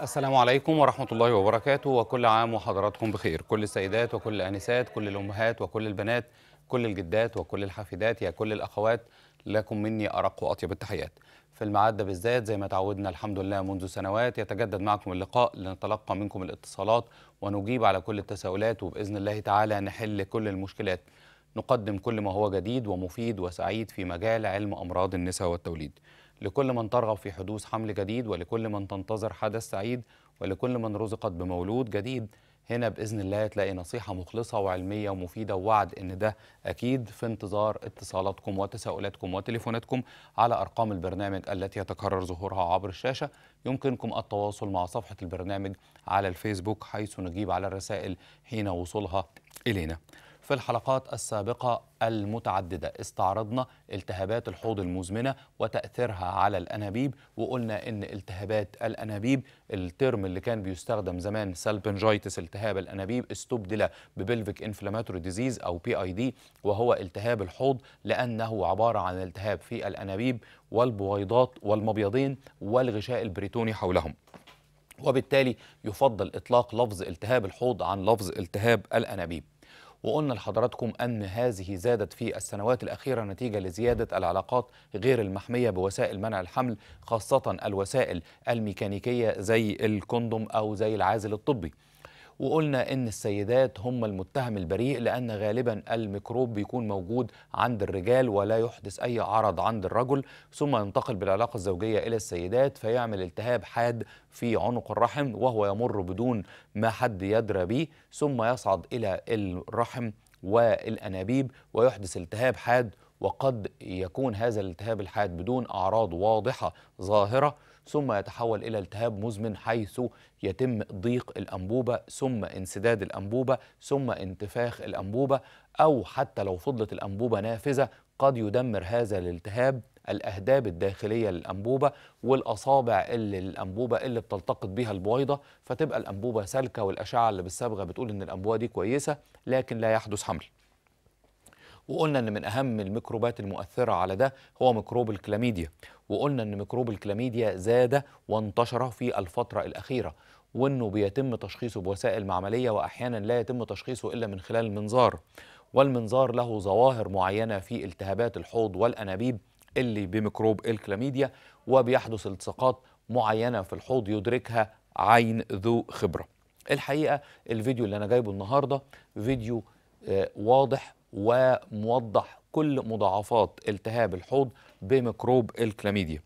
السلام عليكم ورحمة الله وبركاته وكل عام وحضراتكم بخير كل السيدات وكل الأنسات كل الأمهات وكل البنات كل الجدات وكل الحفيدات يا كل الأخوات لكم مني أرق وأطيب التحيات في المعدة بالذات زي ما تعودنا الحمد لله منذ سنوات يتجدد معكم اللقاء لنتلقى منكم الاتصالات ونجيب على كل التساؤلات وبإذن الله تعالى نحل كل المشكلات نقدم كل ما هو جديد ومفيد وسعيد في مجال علم أمراض النساء والتوليد لكل من ترغب في حدوث حمل جديد ولكل من تنتظر حدث سعيد ولكل من رزقت بمولود جديد هنا بإذن الله تلاقي نصيحة مخلصة وعلمية ومفيدة ووعد إن ده أكيد في انتظار اتصالاتكم وتساؤلاتكم وتليفوناتكم على أرقام البرنامج التي يتكرر ظهورها عبر الشاشة يمكنكم التواصل مع صفحة البرنامج على الفيسبوك حيث نجيب على الرسائل حين وصولها إلينا في الحلقات السابقة المتعددة استعرضنا التهابات الحوض المزمنة وتأثيرها على الأنابيب وقلنا إن التهابات الأنابيب الترم اللي كان بيستخدم زمان سالبنجايتس التهاب الأنابيب استبدل ببلفيك انفلاماتوري ديزيز أو بي آي دي وهو التهاب الحوض لأنه عبارة عن التهاب في الأنابيب والبويضات والمبيضين والغشاء البريتوني حولهم وبالتالي يفضل إطلاق لفظ التهاب الحوض عن لفظ التهاب الأنابيب وقلنا لحضراتكم أن هذه زادت في السنوات الأخيرة نتيجة لزيادة العلاقات غير المحمية بوسائل منع الحمل خاصة الوسائل الميكانيكية زي الكوندوم أو زي العازل الطبي وقلنا ان السيدات هم المتهم البريء لان غالبا الميكروب بيكون موجود عند الرجال ولا يحدث اي عرض عند الرجل ثم ينتقل بالعلاقه الزوجيه الى السيدات فيعمل التهاب حاد في عنق الرحم وهو يمر بدون ما حد يدرى به ثم يصعد الى الرحم والانابيب ويحدث التهاب حاد وقد يكون هذا الالتهاب الحاد بدون اعراض واضحه ظاهره ثم يتحول إلى التهاب مزمن حيث يتم ضيق الأنبوبة ثم انسداد الأنبوبة ثم انتفاخ الأنبوبة أو حتى لو فضلت الأنبوبة نافذة قد يدمر هذا الالتهاب الأهداب الداخلية للأنبوبة والأصابع اللي الأنبوبة اللي بتلتقط بها البويضة فتبقى الأنبوبة سالكة والأشعة اللي بالصبغة بتقول إن الأنبوبة دي كويسة لكن لا يحدث حمل وقلنا ان من اهم الميكروبات المؤثره على ده هو ميكروب الكلاميديا وقلنا ان ميكروب الكلاميديا زاد وانتشر في الفتره الاخيره وانه بيتم تشخيصه بوسائل معمليه واحيانا لا يتم تشخيصه الا من خلال المنظار والمنظار له ظواهر معينه في التهابات الحوض والانابيب اللي بميكروب الكلاميديا وبيحدث التصاقات معينه في الحوض يدركها عين ذو خبره. الحقيقه الفيديو اللي انا جايبه النهارده فيديو آه، واضح وموضح كل مضاعفات التهاب الحوض بميكروب الكلاميديا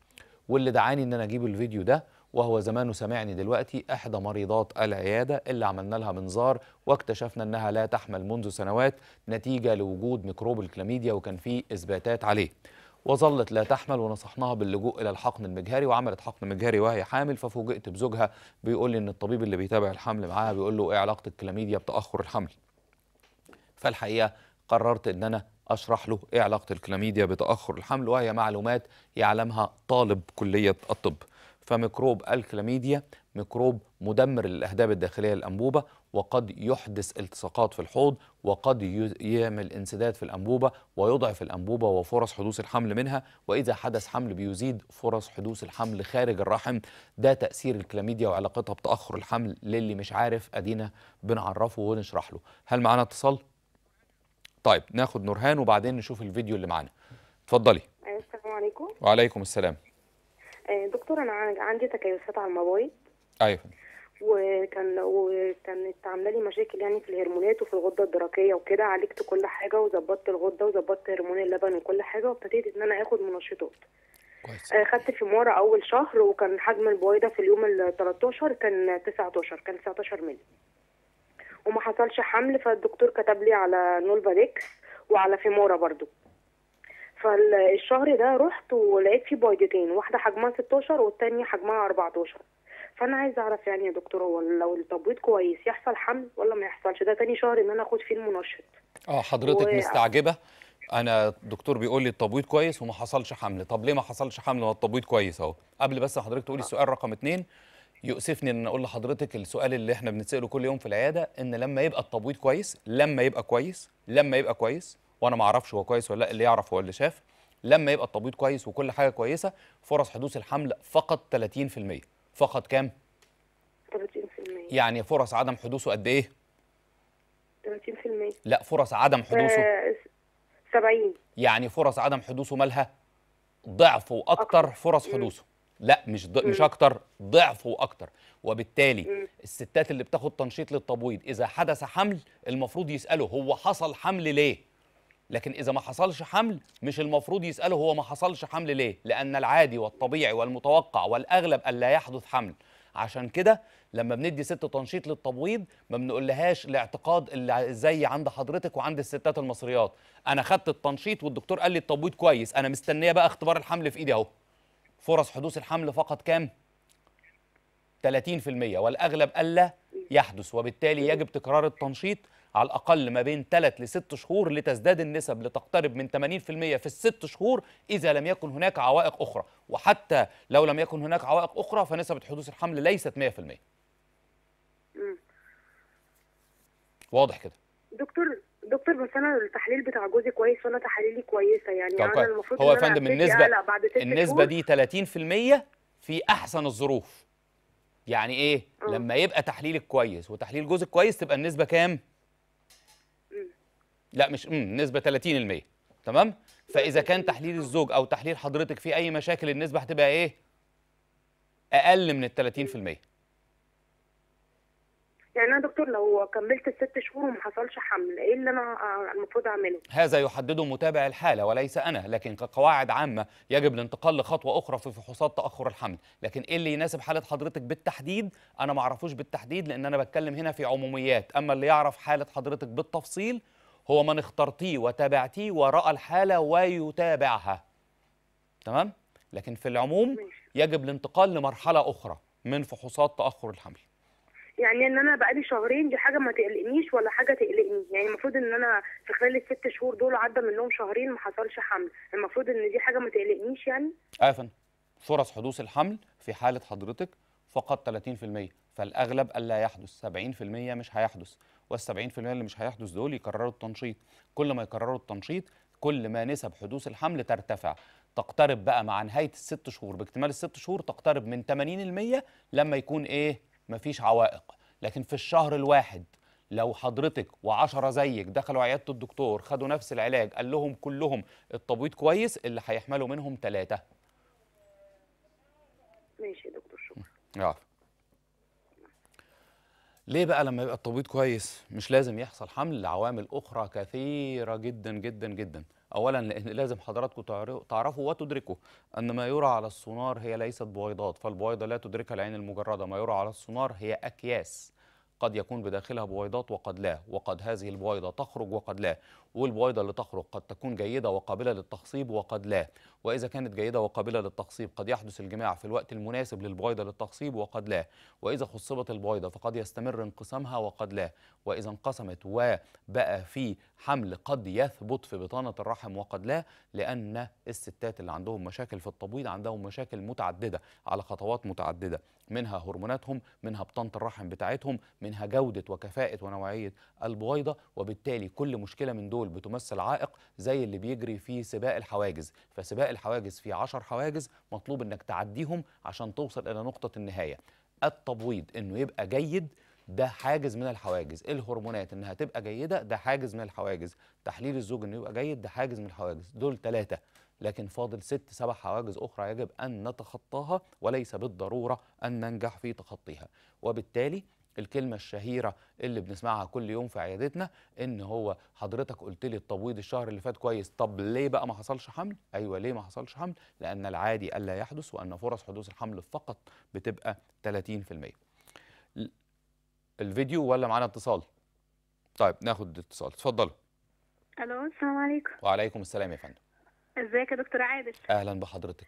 واللي دعاني ان انا اجيب الفيديو ده وهو زمانه سامعني دلوقتي احدى مريضات العياده اللي عملنا لها منظار واكتشفنا انها لا تحمل منذ سنوات نتيجه لوجود ميكروب الكلاميديا وكان في اثباتات عليه وظلت لا تحمل ونصحناها باللجوء الى الحقن المجهري وعملت حقن مجهري وهي حامل ففوجئت بزوجها بيقول لي ان الطبيب اللي بيتابع الحمل معاها بيقول له ايه علاقه الكلاميديا بتاخر الحمل فالحقيقه قررت ان انا أشرح له إيه علاقة الكلاميديا بتأخر الحمل وهي معلومات يعلمها طالب كلية الطب فميكروب الكلاميديا ميكروب مدمر للأهداب الداخلية للأنبوبة وقد يحدث التصاقات في الحوض وقد يعمل انسداد في الأنبوبة ويضعف الأنبوبة وفرص حدوث الحمل منها وإذا حدث حمل بيزيد فرص حدوث الحمل خارج الرحم ده تأثير الكلاميديا وعلاقتها بتأخر الحمل للي مش عارف أدينا بنعرفه ونشرح له هل معانا اتصال؟ طيب ناخد نورهان وبعدين نشوف الفيديو اللي معانا اتفضلي آه، السلام عليكم وعليكم السلام آه، دكتور انا عندي تكيسات على المبايض ايوه وكان وكانت عامله لي مشاكل يعني في الهرمونات وفي الغده الدرقيه وكده عالجت كل حاجه وظبطت الغده وظبطت هرمون اللبن وكل حاجه وابتديت ان انا اخد منشطات كويس آه، خدت مورا اول شهر وكان حجم البويضه في اليوم ال 13 كان 19 كان 19 مللي وما حصلش حمل فالدكتور كتب لي على نولفاديكس وعلى فيمورا برضو فالشهر ده رحت ولقيت فيه بويضتين واحدة حجمها 16 والتانية حجمها 14 فأنا عايزة أعرف يعني يا دكتور هو لو التبويض كويس يحصل حمل ولا ما يحصلش ده تاني شهر إن أنا آخد فيه المنشط اه حضرتك و... مستعجبة أنا الدكتور بيقول لي التبويض كويس وما حصلش حمل طب ليه ما حصلش حمل والتبويض التبويض كويس أهو قبل بس حضرتك تقولي آه. السؤال رقم اتنين يؤسفني ان اقول لحضرتك السؤال اللي احنا بنتساله كل يوم في العياده ان لما يبقى التبويض كويس لما يبقى كويس لما يبقى كويس وانا ما اعرفش هو كويس ولا لا اللي يعرف هو اللي شاف لما يبقى التبويض كويس وكل حاجه كويسه فرص حدوث الحمل فقط 30% فقط كام 30% يعني فرص عدم حدوثه قد ايه 30% لا فرص عدم حدوثه 70 آه، يعني فرص عدم حدوثه مالها ضعف واكتر فرص حدوثه لا مش ض... مش اكتر ضعف واكتر وبالتالي الستات اللي بتاخد تنشيط للتبويض اذا حدث حمل المفروض يساله هو حصل حمل ليه لكن اذا ما حصلش حمل مش المفروض يساله هو ما حصلش حمل ليه لان العادي والطبيعي والمتوقع والاغلب الا يحدث حمل عشان كده لما بندي ست تنشيط للتبويض ما بنقولهاش الاعتقاد اللي زي عند حضرتك وعند الستات المصريات انا خدت التنشيط والدكتور قال لي التبويض كويس انا مستنيه بقى اختبار الحمل في ايدي اهو فرص حدوث الحمل فقط كام 30% والاغلب الا يحدث وبالتالي يجب تكرار التنشيط على الأقل ما بين 3 ل 6 شهور لتزداد النسب لتقترب من 80% في الست شهور إذا لم يكن هناك عوائق أخرى وحتى لو لم يكن هناك عوائق أخرى فنسبة حدوث الحمل ليست 100% واضح كده دكتور دكتور بس انا التحليل بتاع جوزي كويس وانا تحاليلي كويسه يعني طب انا المفروض هو يا فندم النسبه النسبه دي 30% في احسن الظروف يعني ايه أوه. لما يبقى تحليلك كويس وتحليل جوزك كويس تبقى النسبه كام مم. لا مش امم نسبه 30% تمام فاذا كان تحليل الزوج او تحليل حضرتك فيه اي مشاكل النسبه هتبقى ايه اقل من ال 30% يعني انا دكتور لو كملت الست شهور وما حصلش حمل ايه اللي انا المفروض اعمله؟ هذا يحدده متابع الحاله وليس انا لكن كقواعد عامه يجب الانتقال لخطوه اخرى في فحوصات تاخر الحمل لكن ايه اللي يناسب حاله حضرتك بالتحديد انا ما اعرفوش بالتحديد لان انا بتكلم هنا في عموميات اما اللي يعرف حاله حضرتك بالتفصيل هو من اخترتيه وتابعتيه وراى الحاله ويتابعها تمام لكن في العموم يجب الانتقال لمرحله اخرى من فحوصات تاخر الحمل يعني ان انا بقالي شهرين دي حاجه ما تقلقنيش ولا حاجه تقلقني يعني المفروض ان انا في خلال الست شهور دول عدى منهم شهرين ما حصلش حمل المفروض ان دي حاجه ما تقلقنيش يعني فندم فرص حدوث الحمل في حاله حضرتك فقط 30% فالاغلب الا يحدث 70% مش هيحدث وال70% اللي مش هيحدث دول يكرروا التنشيط كل ما يكرروا التنشيط كل ما نسب حدوث الحمل ترتفع تقترب بقى مع نهايه الست شهور باكتمال الست شهور تقترب من 80% لما يكون ايه مفيش عوائق لكن في الشهر الواحد لو حضرتك وعشرة زيك دخلوا عيادة الدكتور خدوا نفس العلاج قال لهم كلهم التبويض كويس اللي هيحملوا منهم ثلاثة ماشي يا دكتور شكرا ليه بقى لما يبقى التبويض كويس مش لازم يحصل حمل لعوامل أخرى كثيرة جدا جدا جدا أولا لأن لازم حضراتكم تعرفوا وتدركوا أن ما يرى على السونار هي ليست بويضات فالبويضة لا تدركها العين المجردة ما يرى على السونار هي أكياس قد يكون بداخلها بويضات وقد لا وقد هذه البويضة تخرج وقد لا والبويضة اللي تخرج قد تكون جيدة وقابلة للتخصيب وقد لا وإذا كانت جيدة وقابلة للتخصيب قد يحدث الجماع في الوقت المناسب للبويضة للتخصيب وقد لا وإذا خصبت البويضة فقد يستمر انقسامها وقد لا وإذا انقسمت وبقى في حمل قد يثبت في بطانة الرحم وقد لا لأن الستات اللي عندهم مشاكل في التبويض عندهم مشاكل متعددة على خطوات متعددة منها هرموناتهم منها بطانة الرحم بتاعتهم منها جودة وكفاءة ونوعية البويضة وبالتالي كل مشكلة من دول بتمثل عائق زي اللي بيجري في سباق الحواجز فسباق الحواجز في عشر حواجز مطلوب انك تعديهم عشان توصل الى نقطة النهاية التبويض انه يبقى جيد ده حاجز من الحواجز الهرمونات انها تبقى جيده ده حاجز من الحواجز تحليل الزوج انه يبقى جيد ده حاجز من الحواجز دول ثلاثه لكن فاضل ست سبع حواجز أخرى يجب أن نتخطاها وليس بالضرورة أن ننجح في تخطيها وبالتالي الكلمة الشهيرة اللي بنسمعها كل يوم في عيادتنا ان هو حضرتك قلت لي التبويض الشهر اللي فات كويس طب ليه بقى ما حصلش حمل؟ ايوه ليه ما حصلش حمل؟ لان العادي الا يحدث وان فرص حدوث الحمل فقط بتبقى 30% الفيديو ولا معانا اتصال؟ طيب ناخد اتصال اتفضلوا الو السلام عليكم وعليكم السلام يا فندم ازيك يا دكتور عادل اهلا بحضرتك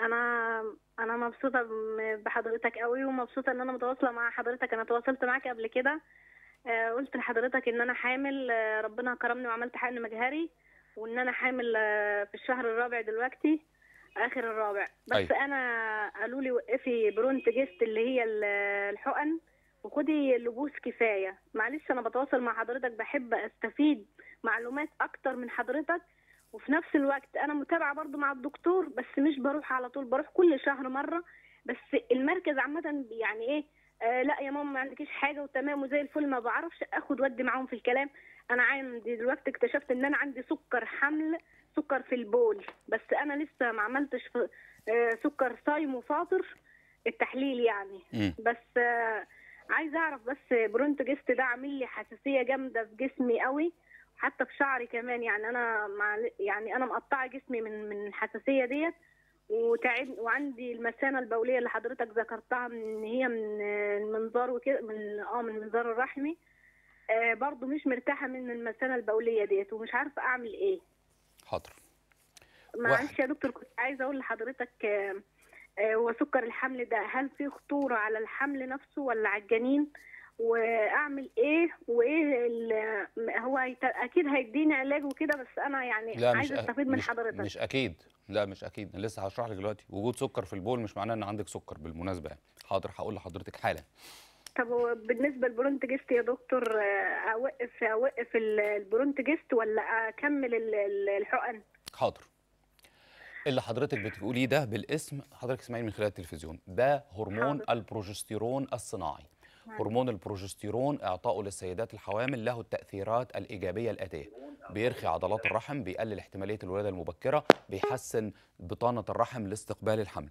انا انا مبسوطه بحضرتك قوي ومبسوطه ان انا متواصله مع حضرتك انا تواصلت معاك قبل كده آه، قلت لحضرتك ان انا حامل آه، ربنا كرمني وعملت حقن مجهري وان انا حامل آه، في الشهر الرابع دلوقتي اخر الرابع بس أي. أيوه. انا قالوا لي وقفي برونت جيست اللي هي الحقن وخدي لبوس كفايه معلش انا بتواصل مع حضرتك بحب استفيد معلومات اكتر من حضرتك وفي نفس الوقت انا متابعه برضو مع الدكتور بس مش بروح على طول بروح كل شهر مره بس المركز عامه يعني ايه آه لا يا ماما ما عندكيش حاجه وتمام وزي الفل ما بعرفش اخد ودي معاهم في الكلام انا عندي دلوقتي اكتشفت ان انا عندي سكر حمل سكر في البول بس انا لسه ما عملتش آه سكر صايم وفاطر التحليل يعني بس آه عايزه اعرف بس برونتو جست ده عامل لي حساسيه جامده في جسمي قوي حتى في شعري كمان يعني انا مع يعني انا مقطعه جسمي من من الحساسيه ديت وتعب وعندي المثانه البوليه اللي حضرتك ذكرتها ان هي من المنظار وكده من اه من المنظار الرحمي آه برضو مش مرتاحه من المثانه البوليه ديت ومش عارفه اعمل ايه حاضر معلش يا دكتور كنت عايزه اقول لحضرتك آه آه وسكر الحمل ده هل في خطوره على الحمل نفسه ولا على الجنين واعمل ايه وايه هو اكيد هيديني علاج وكده بس انا يعني لا استفيد من حضرتك مش اكيد لا مش اكيد انا لسه هشرح لك دلوقتي وجود سكر في البول مش معناه ان عندك سكر بالمناسبه حاضر هقول لحضرتك حالا طب هو بالنسبه للبرونتجست يا دكتور اوقف اوقف البرونتجست ولا اكمل الحقن حاضر اللي حضرتك بتقوليه ده بالاسم حضرتك اسمعيه من خلال التلفزيون ده هرمون حاضر. البروجستيرون الصناعي هرمون البروجستيرون إعطائه للسيدات الحوامل له التأثيرات الإيجابية الآتية بيرخي عضلات الرحم بيقلل احتمالية الولادة المبكرة بيحسن بطانة الرحم لاستقبال الحمل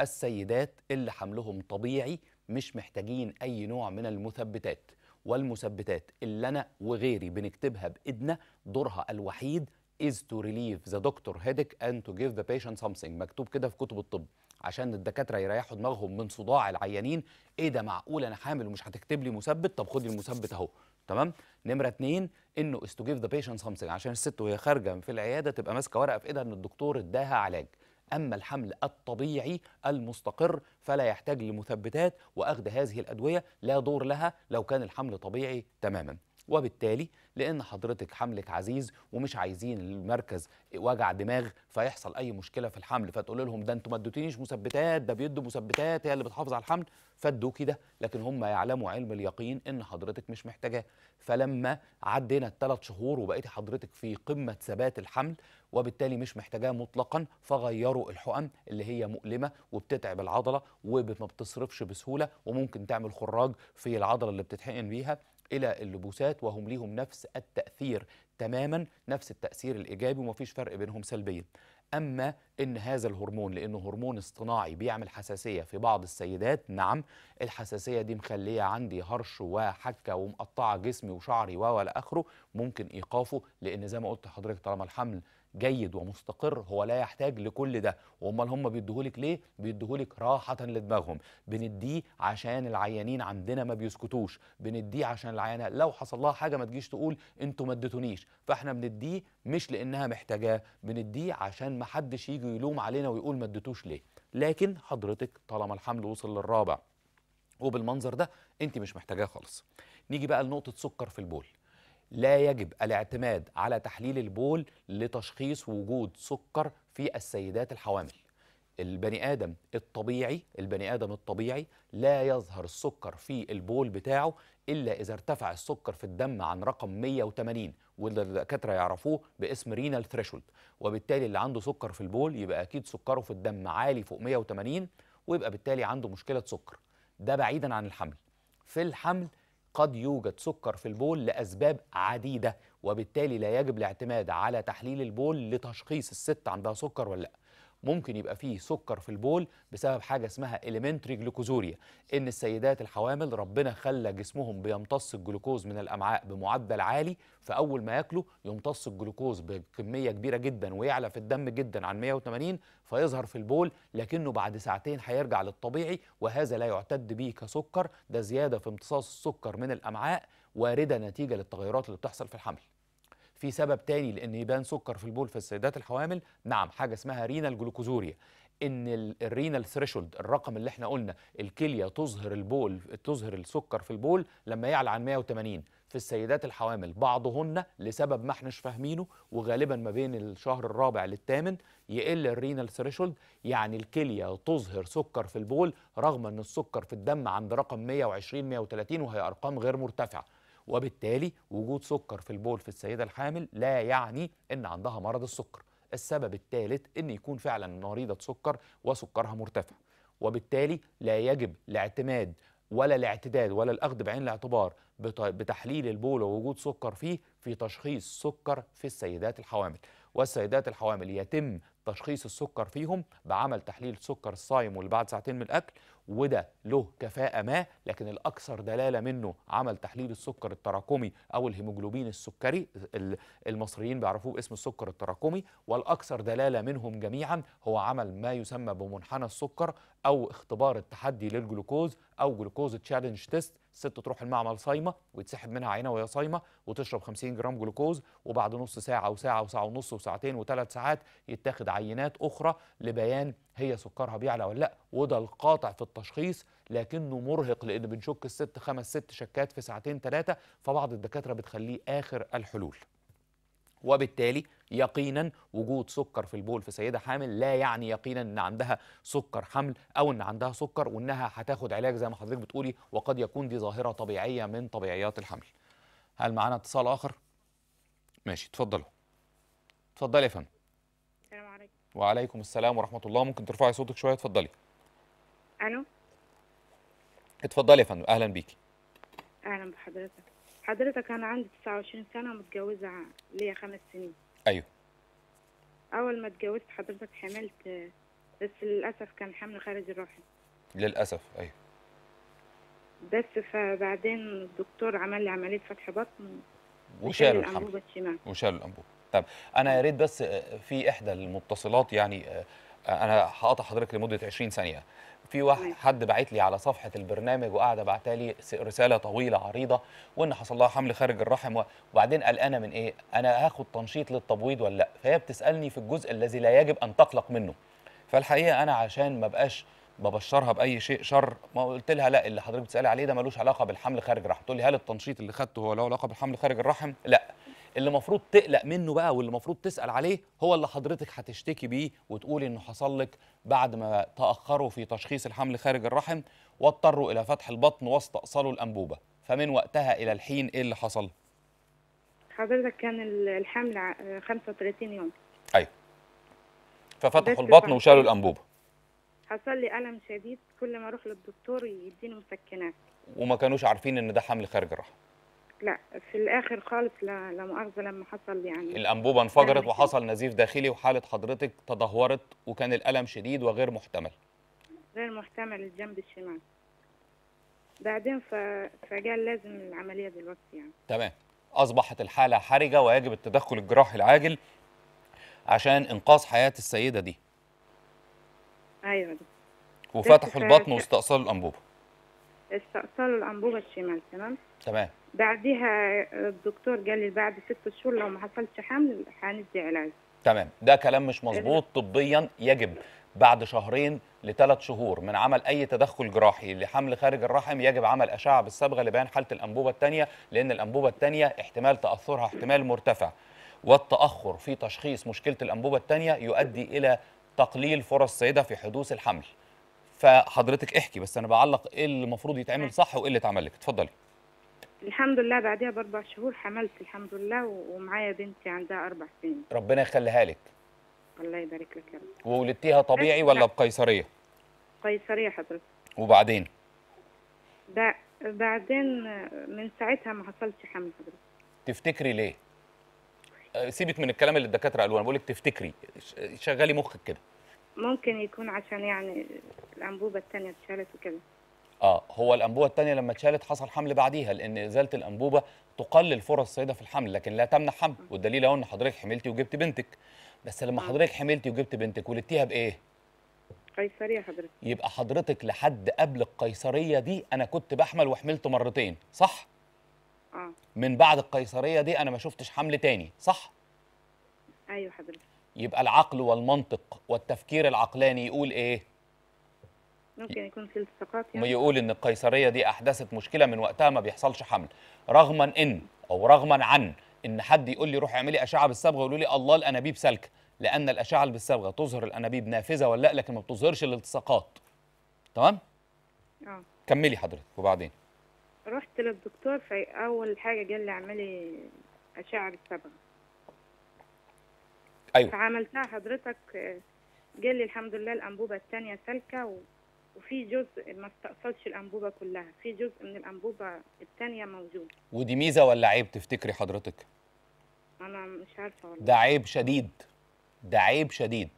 السيدات اللي حملهم طبيعي مش محتاجين أي نوع من المثبتات والمثبتات اللي أنا وغيري بنكتبها بإيدنا دورها الوحيد is to relieve the doctor headache and to give the patient something مكتوب كده في كتب الطب عشان الدكاتره يريحوا دماغهم من صداع العيانين ايه ده معقول انا حامل ومش هتكتب لي مثبت طب خد المثبت اهو تمام نمره اتنين انه جيف ذا بيشنت سمثينج عشان الست وهي خارجه في العياده تبقى ماسكه ورقه في ايدها ان الدكتور اداها علاج أما الحمل الطبيعي المستقر فلا يحتاج لمثبتات وأخذ هذه الأدوية لا دور لها لو كان الحمل طبيعي تماما وبالتالي لان حضرتك حملك عزيز ومش عايزين المركز وجع دماغ فيحصل اي مشكله في الحمل فتقول لهم ده انتوا ما ادوتينيش مثبتات ده بيدوا مثبتات هي اللي بتحافظ على الحمل فادوكي ده لكن هم يعلموا علم اليقين ان حضرتك مش محتاجاه فلما عدينا الثلاث شهور وبقيتي حضرتك في قمه ثبات الحمل وبالتالي مش محتاجاه مطلقا فغيروا الحقن اللي هي مؤلمه وبتتعب العضله وما بتصرفش بسهوله وممكن تعمل خراج في العضله اللي بتتحقن بيها إلى اللبوسات وهم ليهم نفس التأثير تماما نفس التأثير الإيجابي ومفيش فرق بينهم سلبيا أما إن هذا الهرمون لأنه هرمون اصطناعي بيعمل حساسية في بعض السيدات نعم الحساسية دي مخلية عندي هرش وحكة ومقطعة جسمي وشعري وإلى آخره ممكن إيقافه لأن زي ما قلت لحضرتك طالما الحمل جيد ومستقر هو لا يحتاج لكل ده وامال هم بيديهولك ليه بيديهولك راحه لدماغهم بنديه عشان العيانين عندنا ما بيسكتوش بنديه عشان العيانه لو حصل لها حاجه ما تجيش تقول انتوا ما اديتونيش فاحنا بنديه مش لانها محتاجاه بنديه عشان ما حدش يجي يلوم علينا ويقول ما اديتوش ليه لكن حضرتك طالما الحمل وصل للرابع وبالمنظر ده انت مش محتاجاه خالص نيجي بقى لنقطه سكر في البول لا يجب الاعتماد على تحليل البول لتشخيص وجود سكر في السيدات الحوامل البني ادم الطبيعي البني ادم الطبيعي لا يظهر السكر في البول بتاعه الا اذا ارتفع السكر في الدم عن رقم 180 واللي الدكاتره يعرفوه باسم رينال ثريشولد وبالتالي اللي عنده سكر في البول يبقى اكيد سكره في الدم عالي فوق 180 ويبقى بالتالي عنده مشكله سكر ده بعيدا عن الحمل في الحمل قد يوجد سكر في البول لأسباب عديدة وبالتالي لا يجب الاعتماد على تحليل البول لتشخيص الست عندها سكر ولا لا ممكن يبقى فيه سكر في البول بسبب حاجه اسمها اليمنتري جلوكوزوريا ان السيدات الحوامل ربنا خلى جسمهم بيمتص الجلوكوز من الامعاء بمعدل عالي فاول ما ياكلوا يمتص الجلوكوز بكميه كبيره جدا ويعلى في الدم جدا عن 180 فيظهر في البول لكنه بعد ساعتين هيرجع للطبيعي وهذا لا يعتد به كسكر ده زياده في امتصاص السكر من الامعاء وارده نتيجه للتغيرات اللي بتحصل في الحمل في سبب تاني لان يبان سكر في البول في السيدات الحوامل نعم حاجه اسمها رينال جلوكوزوريا ان الرينال ثريشولد الرقم اللي احنا قلنا الكليه تظهر البول تظهر السكر في البول لما يعلى عن 180 في السيدات الحوامل بعضهن لسبب ما احناش فاهمينه وغالبا ما بين الشهر الرابع للثامن يقل الرينال ثريشولد يعني الكليه تظهر سكر في البول رغم ان السكر في الدم عند رقم 120 130 وهي ارقام غير مرتفعه وبالتالي وجود سكر في البول في السيدة الحامل لا يعني أن عندها مرض السكر السبب الثالث أن يكون فعلا مريضة سكر وسكرها مرتفع وبالتالي لا يجب الاعتماد ولا الاعتداد ولا الأخذ بعين الاعتبار بتحليل البول ووجود سكر فيه في تشخيص سكر في السيدات الحوامل والسيدات الحوامل يتم تشخيص السكر فيهم بعمل تحليل سكر الصايم واللي بعد ساعتين من الأكل وده له كفاءة ما لكن الأكثر دلالة منه عمل تحليل السكر التراكمي أو الهيموجلوبين السكري المصريين بيعرفوه باسم السكر التراكمي والأكثر دلالة منهم جميعا هو عمل ما يسمى بمنحنى السكر أو اختبار التحدي للجلوكوز أو جلوكوز تشالنج تيست الست تروح المعمل صايمه ويتسحب منها عينه وهي صايمه وتشرب 50 جرام جلوكوز وبعد نص ساعه وساعه وساعه ونص وساعتين وثلاث ساعات يتاخد عينات اخرى لبيان هي سكرها بيعلى ولا لا وده القاطع في التشخيص لكنه مرهق لان بنشك الست خمس ست شكات في ساعتين ثلاثه فبعض الدكاتره بتخليه اخر الحلول وبالتالي يقينا وجود سكر في البول في سيده حامل لا يعني يقينا ان عندها سكر حمل او ان عندها سكر وانها هتاخد علاج زي ما حضرتك بتقولي وقد يكون دي ظاهره طبيعيه من طبيعيات الحمل. هل معانا اتصال اخر؟ ماشي اتفضلوا. اتفضلي يا فندم. السلام عليكم. وعليكم السلام ورحمه الله ممكن ترفعي صوتك شويه اتفضلي. الو اتفضلي يا فندم اهلا بيكي اهلا بحضرتك حضرتك انا عندي 29 سنه ومتجوزه ليا خمس سنين ايوه اول ما اتجوزت حضرتك حملت بس للاسف كان حمل خارج الرحم للاسف ايوه بس فبعدين الدكتور عمل لي عمليه فتح بطن وشالوا الحمل وشالوا الانبوبه طب انا يا ريت بس في احدى المتصلات يعني آه، انا هقطع حضرتك لمده 20 ثانيه في واحد طيب. حد بعت لي على صفحه البرنامج وقاعده بعتها لي رساله طويله عريضه وان حصل لها حمل خارج الرحم وبعدين قلقانه من ايه؟ انا هاخد تنشيط للتبويض ولا لا؟ فهي بتسالني في الجزء الذي لا يجب ان تقلق منه. فالحقيقه انا عشان ما بقاش ببشرها باي شيء شر ما قلت لها لا اللي حضرتك بتسالي عليه ده ملوش علاقه بالحمل خارج الرحم تقول لي هل التنشيط اللي خدته هو له علاقه بالحمل خارج الرحم لا اللي المفروض تقلق منه بقى واللي المفروض تسال عليه هو اللي حضرتك هتشتكي بيه وتقولي انه حصل لك بعد ما تاخروا في تشخيص الحمل خارج الرحم واضطروا الى فتح البطن واستاصلوا الانبوبه فمن وقتها الى الحين ايه اللي حصل حضرتك كان الحمل 35 يوم ايوه ففتحوا البطن وشالوا الانبوبه حصل لي الم شديد كل ما اروح للدكتور يديني مسكنات وما كانوش عارفين ان ده حمل خارج الرحم لا في الاخر خالص لا لا مؤاخذه لما حصل يعني الانبوبه انفجرت وحصل نزيف داخلي وحاله حضرتك تدهورت وكان الالم شديد وغير محتمل غير محتمل الجنب الشمال بعدين ف... فجاء لازم العمليه دلوقتي يعني تمام اصبحت الحاله حرجه ويجب التدخل الجراحي العاجل عشان انقاذ حياه السيده دي ايوه دي. وفتحوا البطن واستئصلوا الانبوبه استئصلوا الأنبوبة الشمال تمام تمام بعديها الدكتور قال لي بعد ست شهور لو ما حصلش حمل هندي علاج تمام ده كلام مش مظبوط إيه. طبيا يجب بعد شهرين لثلاث شهور من عمل اي تدخل جراحي لحمل خارج الرحم يجب عمل اشعه بالصبغه لبيان حاله الانبوبه الثانيه لان الانبوبه الثانيه احتمال تاثرها احتمال مرتفع والتاخر في تشخيص مشكله الانبوبه الثانيه يؤدي الى تقليل فرص سيده في حدوث الحمل فحضرتك احكي بس انا بعلق ايه اللي المفروض يتعمل صح وايه اللي اتعمل لك اتفضلي الحمد لله بعديها باربع شهور حملت الحمد لله ومعايا بنتي عندها اربع سنين ربنا يخليها لك الله يبارك لك يا رب وولدتيها طبيعي ولا بقيصريه قيصريه حضرتك وبعدين بعدين من ساعتها ما حصلش حمل حضرتك تفتكري ليه آه، سيبك من الكلام اللي الدكاتره قالوه انا بقول لك تفتكري شغلي مخك كده ممكن يكون عشان يعني الانبوبه الثانيه اتشالت وكده اه هو الانبوبه الثانيه لما اتشالت حصل حمل بعديها لان ازاله الانبوبه تقلل فرص السيده في الحمل لكن لا تمنع حمل والدليل اهو ان حضرتك حملتي وجبت بنتك بس لما حضرتك حملتي وجبت بنتك ولدتيها بايه قيصريه حضرتك يبقى حضرتك لحد قبل القيصريه دي انا كنت بحمل وحملت مرتين صح اه من بعد القيصريه دي انا ما شفتش حمل تاني صح ايوه حضرتك يبقى العقل والمنطق والتفكير العقلاني يقول ايه ممكن يكون في يعني. يقول ان القيصريه دي احدثت مشكله من وقتها ما بيحصلش حمل رغما ان او رغما عن ان حد يقول لي روح اعملي اشعه بالصبغه يقولوا لي الله الانابيب سالكه لان الاشعه اللي بالصبغه تظهر الانابيب نافذه ولا لا لكن ما بتظهرش الالتصاقات تمام اه كملي حضرتك وبعدين رحت للدكتور في اول حاجه قال لي اعملي اشعه بالصبغه ايوه فعملتها حضرتك جالي الحمد لله الانبوبه الثانيه سالكه و... وفي جزء ما استقصدش الانبوبه كلها في جزء من الانبوبه الثانيه موجود ودي ميزه ولا عيب تفتكري حضرتك انا مش عارفه والله ده عيب شديد ده عيب شديد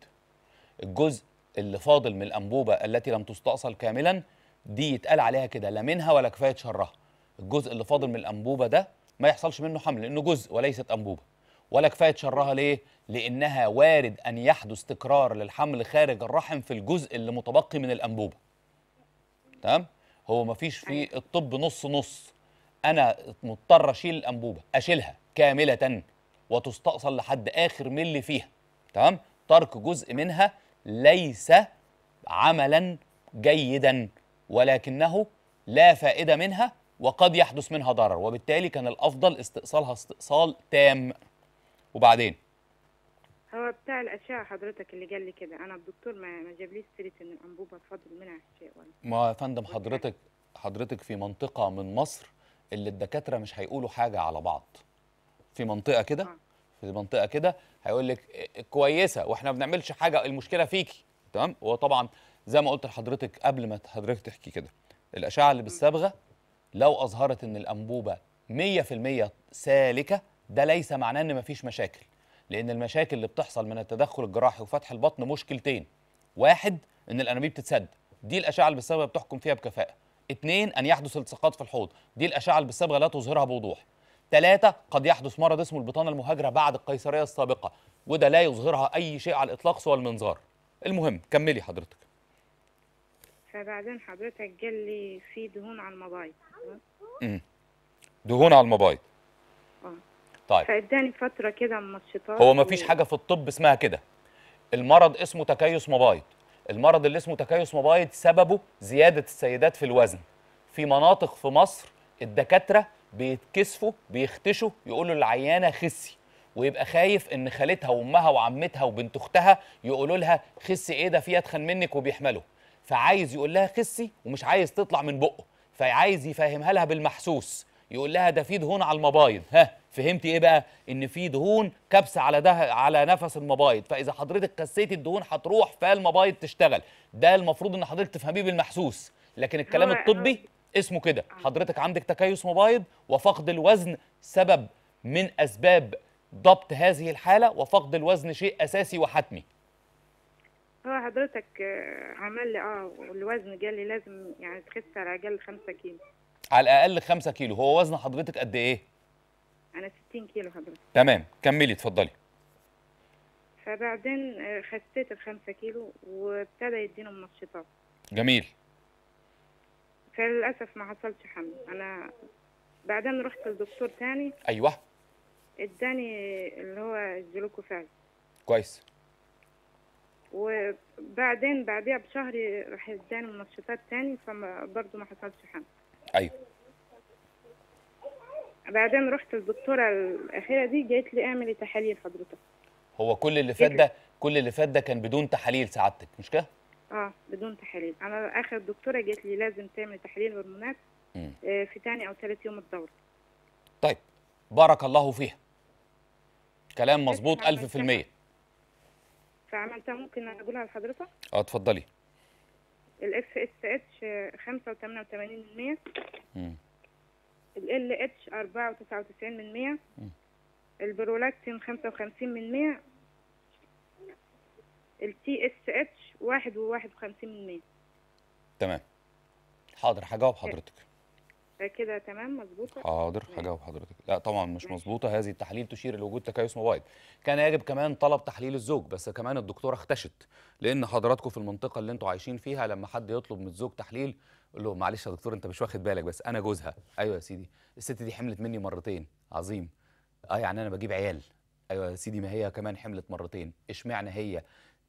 الجزء اللي فاضل من الانبوبه التي لم تستأصل كاملا دي يتقال عليها كده لا منها ولا كفايه شرها الجزء اللي فاضل من الانبوبه ده ما يحصلش منه حمل لانه جزء وليست انبوبه ولا كفايه شرها ليه؟ لانها وارد ان يحدث تكرار للحمل خارج الرحم في الجزء اللي متبقي من الانبوبه. تمام؟ هو ما فيش في الطب نص نص انا مضطر اشيل الانبوبه اشيلها كامله وتستأصل لحد اخر ملي فيها تمام؟ ترك جزء منها ليس عملا جيدا ولكنه لا فائده منها وقد يحدث منها ضرر وبالتالي كان الافضل استئصالها استئصال تام وبعدين هو بتاع الاشعه حضرتك اللي قال لي كده انا الدكتور ما ما جابليش سيره ان الانبوبه تفضل منها شيء ولا ما يا فندم حضرتك حضرتك في منطقه من مصر اللي الدكاتره مش هيقولوا حاجه على بعض في منطقه كده آه. في منطقه كده هيقول لك كويسه واحنا ما بنعملش حاجه المشكله فيكي تمام وطبعا زي ما قلت لحضرتك قبل ما حضرتك تحكي كده الاشعه اللي بالصبغه لو اظهرت ان الانبوبه 100% سالكه ده ليس معناه ان مفيش مشاكل لان المشاكل اللي بتحصل من التدخل الجراحي وفتح البطن مشكلتين واحد ان الانابيب بتتسد دي الاشعه اللي بالصبغه بتحكم فيها بكفاءه اثنين ان يحدث التصاقات في الحوض دي الاشعه اللي بالصبغه لا تظهرها بوضوح ثلاثة قد يحدث مرض اسمه البطانة المهاجرة بعد القيصرية السابقة وده لا يظهرها أي شيء على الإطلاق سوى المنظار المهم كملي حضرتك فبعدين حضرتك قال لي في دهون على المبايض دهون على المبايض طيب فاداني فتره كده منشطات هو مفيش حاجه في الطب اسمها كده المرض اسمه تكيس مبايض المرض اللي اسمه تكيس مبايض سببه زياده السيدات في الوزن في مناطق في مصر الدكاتره بيتكسفوا بيختشوا يقولوا للعيانه خسي ويبقى خايف ان خالتها وامها وعمتها وبنت اختها يقولوا لها خسي ايه ده في اتخن منك وبيحمله فعايز يقول لها خسي ومش عايز تطلع من بقه فعايز يفهمها لها بالمحسوس يقول لها ده في دهون على المبايض ها فهمتي ايه بقى ان في دهون كبسه على ده على نفس المبايض فاذا حضرتك كسيتي الدهون هتروح فالمبايض تشتغل ده المفروض ان حضرتك تفهميه بالمحسوس لكن الكلام الطبي اسمه كده آه. حضرتك عندك تكيس مبايض وفقد الوزن سبب من اسباب ضبط هذه الحاله وفقد الوزن شيء اساسي وحتمي هو حضرتك عمل لي اه والوزن جالي لازم يعني تخس على الاقل 5 كيلو على الاقل 5 كيلو هو وزن حضرتك قد ايه انا 60 كيلو حضرتك تمام كملي اتفضلي فبعدين آه، خسيت ال 5 كيلو وابتدى يديني منشطات جميل فللاسف ما حصلش حمل انا بعدين رحت لدكتور تاني ايوه اداني اللي هو الجلوكوفاز كويس وبعدين بعديها بشهر راح اداني منشطات تاني فبرضه ما حصلش حمل ايوه بعدين رحت الدكتوره الاخيره دي جات لي اعملي تحاليل حضرتك هو كل اللي إيه فات ده كل اللي فات ده كان بدون تحاليل سعادتك مش كده اه بدون تحاليل انا اخر دكتوره جات لي لازم تعمل تحاليل هرمونات آه، في ثاني او ثالث يوم الدوره طيب بارك الله فيها كلام مظبوط 1000% فعملتها ممكن اقولها لحضرتك اه اتفضلي الاف اس اتش خمسة وثمانية وثمانين من مية ال اتش أربعة وتسعة وتسعين من مية البرولاكتين خمسة وخمسين من مية تي اس اتش واحد وواحد وخمسين من مية تمام حاضر هجاوب حضرتك ده كده تمام مظبوطه آه، حاضر هجاوب حضرتك لا طبعا مش مظبوطه هذه التحليل تشير لوجود تكيس موبايل كان يجب كمان طلب تحليل الزوج بس كمان الدكتوره اختشت لان حضراتكم في المنطقه اللي انتوا عايشين فيها لما حد يطلب من الزوج تحليل يقول له معلش يا دكتور انت مش واخد بالك بس انا جوزها ايوه يا سيدي الست دي حملت مني مرتين عظيم اه يعني انا بجيب عيال ايوه يا سيدي ما هي كمان حملت مرتين اشمعنى هي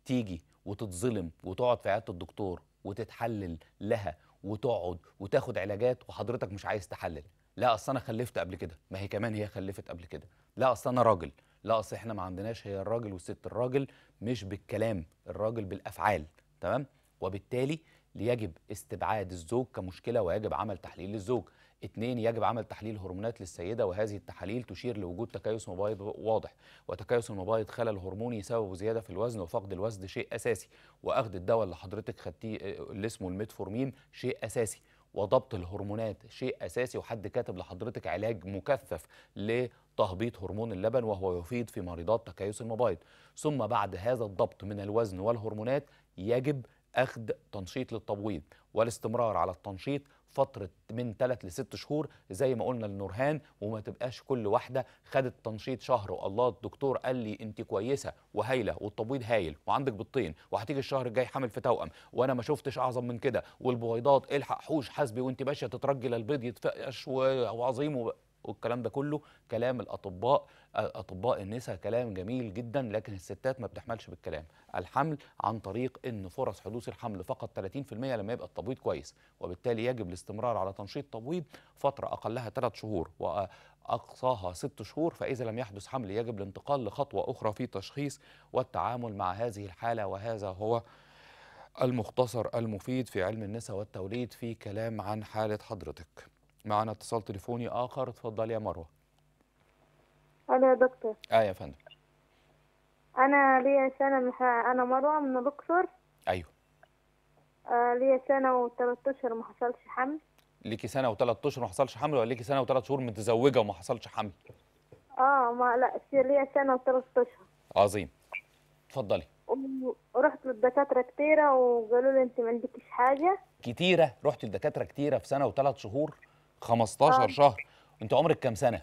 تيجي وتتظلم وتقعد في عياده الدكتور وتتحلل لها وتقعد وتاخد علاجات وحضرتك مش عايز تحلل لا اصل انا خلفت قبل كده ما هي كمان هي خلفت قبل كده لا اصل انا راجل لا اصل احنا ما عندناش هي الراجل والست الراجل مش بالكلام الراجل بالافعال تمام وبالتالي يجب استبعاد الزوج كمشكله ويجب عمل تحليل للزوج اثنين يجب عمل تحليل هرمونات للسيده وهذه التحاليل تشير لوجود تكيس مبايض واضح وتكيس المبايض خلل هرموني سببه زياده في الوزن وفقد الوزن شيء اساسي واخذ الدواء اللي حضرتك خدتيه آه، اللي اسمه الميتفورمين شيء اساسي وضبط الهرمونات شيء اساسي وحد كاتب لحضرتك علاج مكثف لتهبيط هرمون اللبن وهو يفيد في مريضات تكيس المبايض ثم بعد هذا الضبط من الوزن والهرمونات يجب أخذ تنشيط للتبويض والاستمرار على التنشيط فترة من 3 ل 6 شهور زي ما قلنا لنورهان وما تبقاش كل واحدة خدت تنشيط شهر والله الدكتور قال لي انت كويسة وهايلة والتبويض هايل وعندك بطين وهتيجي الشهر الجاي حامل في توأم وانا ما شفتش اعظم من كده والبويضات الحق حوش حاسبي وانت ماشية تترجي للبيض يتفقش وعظيم والكلام ده كله كلام الاطباء اطباء النساء كلام جميل جدا لكن الستات ما بتحملش بالكلام الحمل عن طريق ان فرص حدوث الحمل فقط 30% لما يبقى التبويض كويس وبالتالي يجب الاستمرار على تنشيط تبويض فتره اقلها 3 شهور أقصاها ست شهور فإذا لم يحدث حمل يجب الانتقال لخطوة أخرى في تشخيص والتعامل مع هذه الحالة وهذا هو المختصر المفيد في علم النساء والتوليد في كلام عن حالة حضرتك معنا اتصال تليفوني اخر اتفضلي يا مروه انا يا دكتور اه يا فندم انا ليا سنه انا مروه من الاقصر ايوه آه، ليا سنه و 13 اشهر ما حصلش حمل ليكي سنه و 13 اشهر ما حصلش حمل ولا ليكي سنه و3 شهور متزوجه وما حصلش حمل اه ما لا ليا سنه و 13 اشهر عظيم اتفضلي ورحت للدكاتره كتيره وقالوا لي انت ما عندكيش حاجه كتيره رحت لدكاتره كتيره في سنه وثلاث شهور 15 آه. شهر انت عمرك كام سنه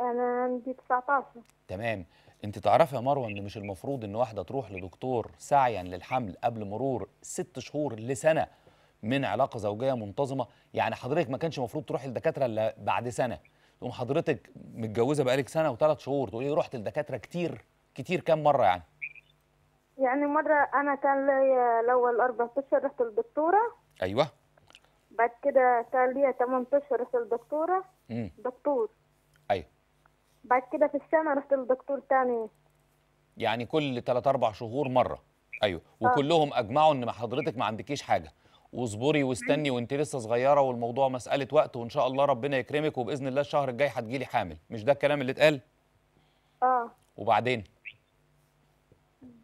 انا عندي 19 تمام انت تعرفي يا مروه ان مش المفروض ان واحده تروح لدكتور سعيا للحمل قبل مرور ست شهور لسنه من علاقه زوجيه منتظمه يعني حضرتك ما كانش المفروض تروحي لدكاتره الا بعد سنه تقوم حضرتك متجوزه بقالك سنه وثلاث شهور تقولي رحت لدكاتره كتير كتير كام مره يعني يعني مره انا كان ليا الاول اربع اشهر رحت للدكتوره ايوه بعد كده كان ليا 8 اشهر رحت للدكتوره دكتور ايوه بعد كده في السنه رحت للدكتور تاني يعني كل 3 4 شهور مره ايوه آه. وكلهم اجمعوا ان حضرتك ما عندكيش حاجه واصبري واستني وانت لسه صغيره والموضوع مساله وقت وان شاء الله ربنا يكرمك وباذن الله الشهر الجاي هتجيلي حامل مش ده الكلام اللي اتقال اه وبعدين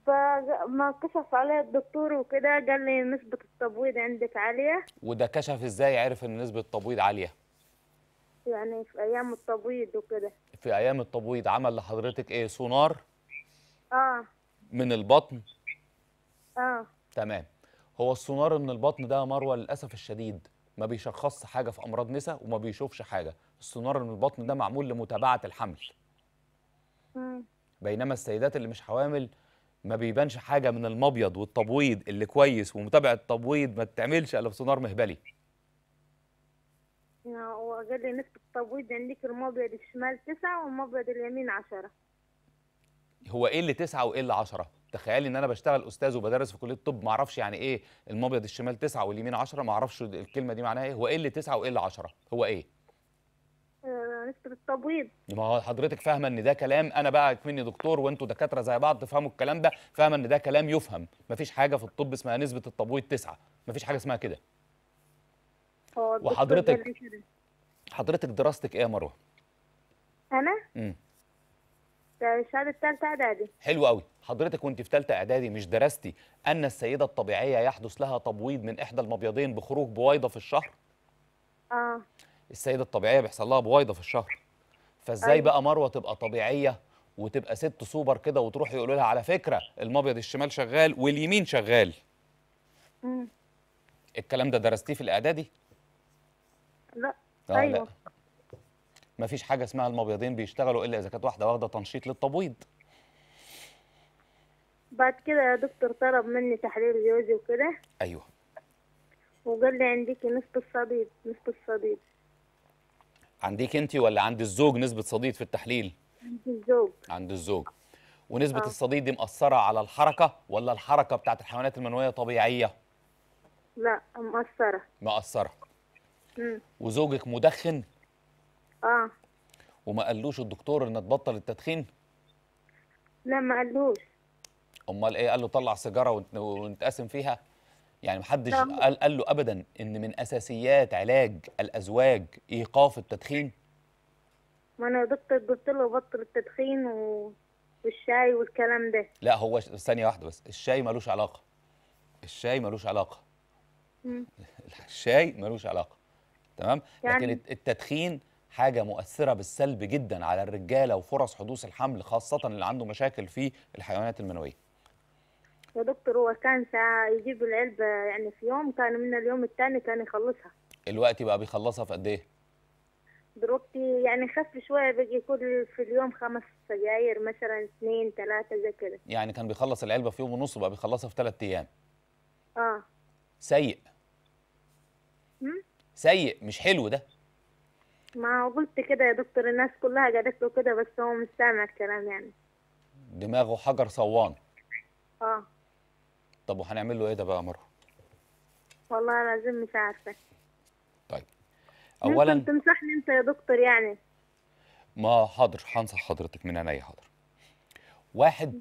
فما كشف عليا الدكتور وكده قال لي نسبة التبويض عندك عالية وده كشف ازاي عرف ان نسبة التبويض عالية؟ يعني في ايام التبويض وكده في ايام التبويض عمل لحضرتك ايه سونار؟ اه من البطن؟ اه تمام هو السونار من البطن ده مروه للاسف الشديد ما بيشخصش حاجه في امراض نساء وما بيشوفش حاجه السونار من البطن ده معمول لمتابعه الحمل مم. بينما السيدات اللي مش حوامل ما بيبانش حاجه من المبيض والتبويض اللي كويس ومتابعه التبويض ما تعملش الا في سونار مهبلي هو قال لي نسبه التبويض عندك يعني المبيض الشمال تسعة والمبيض اليمين عشرة هو ايه اللي تسعة وايه اللي 10 تخيلي ان انا بشتغل استاذ وبدرس في كليه الطب ما اعرفش يعني ايه المبيض الشمال تسعة واليمين 10 ما اعرفش الكلمه دي معناها ايه هو ايه اللي تسعة وايه اللي 10 هو ايه نسبه التبويض ما هو حضرتك فاهمه ان ده كلام انا بقى مني دكتور وانتوا دكاتره زي بعض تفهموا الكلام ده فاهمه ان ده كلام يفهم مفيش حاجه في الطب اسمها نسبه التبويض تسعة مفيش حاجه اسمها كده وحضرتك حضرتك دراستك ايه يا مروه انا امم شهادة ثالثة إعدادي حلو قوي حضرتك وانت في ثالثة إعدادي مش درستي أن السيدة الطبيعية يحدث لها تبويض من إحدى المبيضين بخروج بويضة في الشهر؟ آه السيده الطبيعيه بيحصل لها بويضه في الشهر فازاي أيوة. بقى مروه تبقى طبيعيه وتبقى ست سوبر كده وتروح يقولوا لها على فكره المبيض الشمال شغال واليمين شغال مم. الكلام ده درستيه في الاعدادي لا آه، ايوه لا. مفيش حاجه اسمها المبيضين بيشتغلوا الا اذا كانت واحده واخده تنشيط للتبويض بعد كده يا دكتور طلب مني تحليل جوزي وكده ايوه وقال لي عندك نصف الصديد نصف الصديد عندك انت ولا عند الزوج نسبه صديد في التحليل عند الزوج عند الزوج ونسبه آه. الصديد دي مأثره على الحركه ولا الحركه بتاعت الحيوانات المنويه طبيعيه لا مأثره مأثره وزوجك مدخن اه وما قالوش الدكتور ان تبطل التدخين لا ما قالوش امال ايه قال له طلع سيجاره ونتقاسم فيها يعني محدش نعم. قال, قال له ابدا ان من اساسيات علاج الازواج ايقاف التدخين ما انا يا دكتور قلت له بطل التدخين و... والشاي والكلام ده لا هو ثانيه واحده بس الشاي ملوش علاقه الشاي ملوش علاقه مم. الشاي ملوش علاقه تمام يعني... لكن التدخين حاجه مؤثره بالسلب جدا على الرجاله وفرص حدوث الحمل خاصه اللي عنده مشاكل في الحيوانات المنويه يا دكتور هو كان يجيب العلبه يعني في يوم كان من اليوم الثاني كان يخلصها الوقت بقى بيخلصها في قد ايه؟ دلوقتي يعني خف شويه بيجي كل في اليوم خمس سجاير مثلا اثنين ثلاثه زي كده يعني كان بيخلص العلبه في يوم ونص بقى بيخلصها في ثلاث ايام اه سيء سيء مش حلو ده ما قلت كده يا دكتور الناس كلها قالت له كده بس هو مش سامع الكلام يعني دماغه حجر صوان اه طب وهنعمل له ايه ده بقى يا مروه؟ والله العظيم مش عارفه طيب اولا ممكن تنصحني انت يا دكتور يعني ما حاضر هنصح حضرتك من عينيا حاضر واحد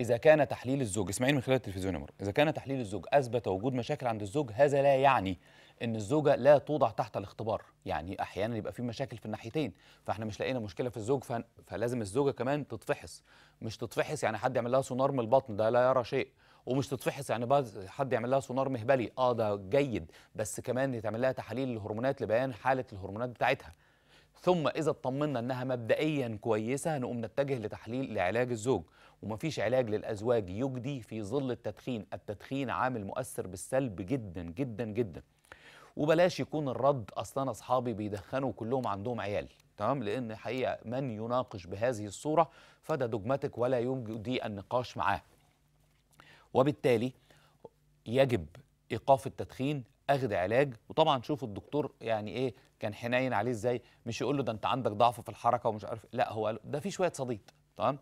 اذا كان تحليل الزوج اسمعيني من خلال التلفزيون يا مروه اذا كان تحليل الزوج اثبت وجود مشاكل عند الزوج هذا لا يعني ان الزوجه لا توضع تحت الاختبار يعني احيانا يبقى في مشاكل في الناحيتين فاحنا مش لاقينا مشكله في الزوج فلازم الزوجه كمان تتفحص مش تتفحص يعني حد يعمل لها سونار من البطن ده لا يرى شيء ومش تتفحص يعني بعض حد يعمل لها سونار مهبلي اه ده جيد بس كمان يتعمل لها تحاليل الهرمونات لبيان حاله الهرمونات بتاعتها ثم اذا اطمنا انها مبدئيا كويسه نقوم نتجه لتحليل لعلاج الزوج ومفيش علاج للازواج يجدي في ظل التدخين التدخين عامل مؤثر بالسلب جدا جدا جدا وبلاش يكون الرد اصلا اصحابي بيدخنوا كلهم عندهم عيال تمام لان حقيقه من يناقش بهذه الصوره فده دوجماتيك ولا يجدي النقاش معاه وبالتالي يجب ايقاف التدخين اخذ علاج وطبعا شوف الدكتور يعني ايه كان حنين عليه ازاي مش يقول له ده انت عندك ضعف في الحركه ومش عارف لا هو ده في شويه صديد تمام